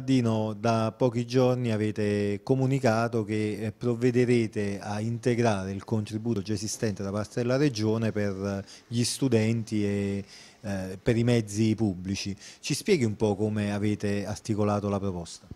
Dino, da pochi giorni avete comunicato che eh, provvederete a integrare il contributo già esistente da parte della Regione per eh, gli studenti e eh, per i mezzi pubblici. Ci spieghi un po' come avete articolato la proposta?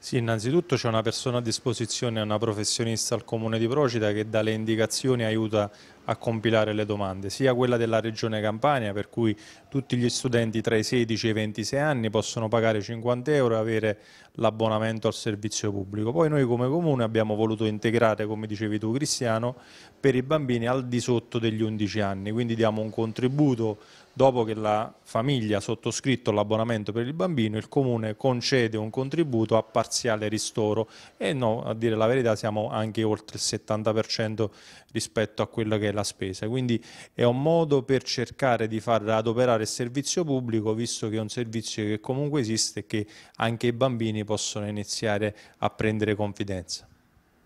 Sì, innanzitutto c'è una persona a disposizione, una professionista al comune di Procida che dà le indicazioni, aiuta a compilare le domande, sia quella della Regione Campania per cui tutti gli studenti tra i 16 e i 26 anni possono pagare 50 euro e avere l'abbonamento al servizio pubblico. Poi noi come Comune abbiamo voluto integrare, come dicevi tu Cristiano, per i bambini al di sotto degli 11 anni, quindi diamo un contributo dopo che la famiglia ha sottoscritto l'abbonamento per il bambino, il comune concede un contributo a parziale ristoro e no, a dire la verità siamo anche oltre il 70% rispetto a quello che è la spesa. Quindi è un modo per cercare di far adoperare il servizio pubblico, visto che è un servizio che comunque esiste e che anche i bambini possono iniziare a prendere confidenza.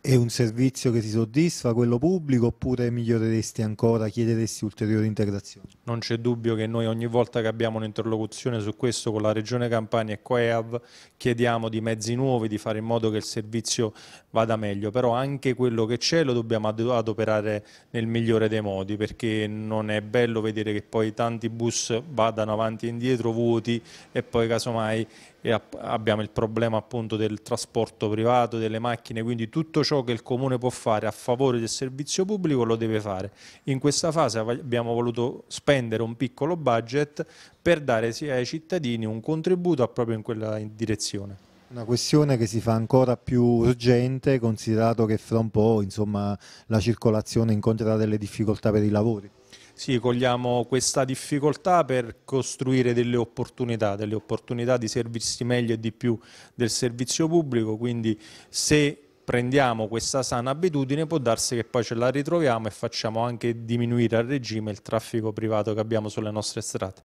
È un servizio che ti soddisfa quello pubblico oppure miglioreresti ancora, chiederesti ulteriori integrazioni? Non c'è dubbio che noi ogni volta che abbiamo un'interlocuzione su questo con la Regione Campania e Coeav chiediamo di mezzi nuovi, di fare in modo che il servizio vada meglio, però anche quello che c'è lo dobbiamo adoperare nel migliore dei modi perché non è bello vedere che poi tanti bus vadano avanti e indietro vuoti e poi casomai abbiamo il problema appunto del trasporto privato, delle macchine, quindi tutto ciò ciò che il comune può fare a favore del servizio pubblico lo deve fare. In questa fase abbiamo voluto spendere un piccolo budget per dare sia ai cittadini un contributo proprio in quella direzione. Una questione che si fa ancora più urgente considerato che fra un po' insomma, la circolazione incontrerà delle difficoltà per i lavori. Sì, cogliamo questa difficoltà per costruire delle opportunità, delle opportunità di servirsi meglio e di più del servizio pubblico, quindi se prendiamo questa sana abitudine può darsi che poi ce la ritroviamo e facciamo anche diminuire a regime il traffico privato che abbiamo sulle nostre strade.